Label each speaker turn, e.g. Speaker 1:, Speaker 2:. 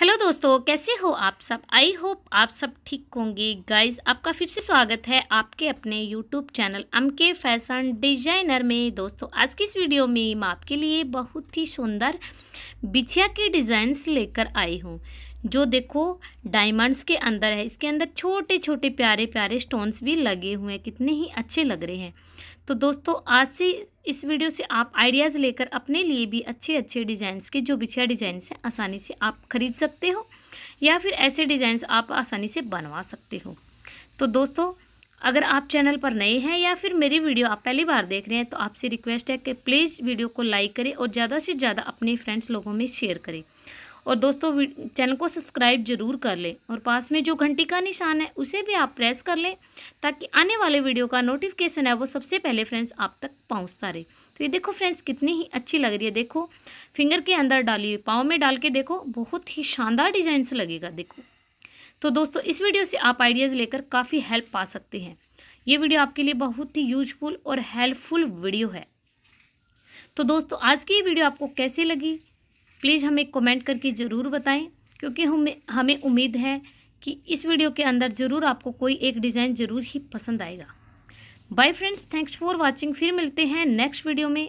Speaker 1: hello दोस्तों कैसे हो आप सब आई होप आप सब ठीक होंगे गाइस आपका फिर से स्वागत है आपके अपने YouTube channel M K fashion designer में दोस्तों आज की इस वीडियो में मैं आपके लिए बहुत ही सुंदर बिछिया के डिज़ाइंस लेकर आई हूँ जो देखो डायमंड्स के अंदर है इसके अंदर छोटे छोटे प्यारे प्यारे स्टोन्स भी लगे हुए हैं कितने ही अच्छे लग रहे हैं तो दोस्तों आज से इस वीडियो से आप आइडियाज़ लेकर अपने लिए भी अच्छे अच्छे डिज़ाइंस के जो बिछिया डिज़ाइन हैं आसानी से आप खरीद सकते हो या फिर ऐसे डिज़ाइंस आप आसानी से बनवा सकते हो तो दोस्तों अगर आप चैनल पर नए हैं या फिर मेरी वीडियो आप पहली बार देख रहे हैं तो आपसे रिक्वेस्ट है कि प्लीज़ वीडियो को लाइक करें और ज़्यादा से ज़्यादा अपने फ्रेंड्स लोगों में शेयर करें और दोस्तों चैनल को सब्सक्राइब जरूर कर लें और पास में जो घंटी का निशान है उसे भी आप प्रेस कर लें ताकि आने वाले वीडियो का नोटिफिकेशन है वो सबसे पहले फ्रेंड्स आप तक पहुँचता रहे तो ये देखो फ्रेंड्स कितनी ही अच्छी लग रही है देखो फिंगर के अंदर डाली हुई पाँव में डाल के देखो बहुत ही शानदार डिजाइन से लगेगा देखो तो दोस्तों इस वीडियो से आप आइडियाज़ लेकर काफ़ी हेल्प पा सकते हैं ये वीडियो आपके लिए बहुत ही यूजफुल और हेल्पफुल वीडियो है तो दोस्तों आज की ये वीडियो आपको कैसे लगी प्लीज़ हमें कमेंट करके ज़रूर बताएं क्योंकि हमें हमें उम्मीद है कि इस वीडियो के अंदर ज़रूर आपको कोई एक डिज़ाइन ज़रूर ही पसंद आएगा bye friends thanks for watching फिर मिलते हैं नेक्स्ट वीडियो में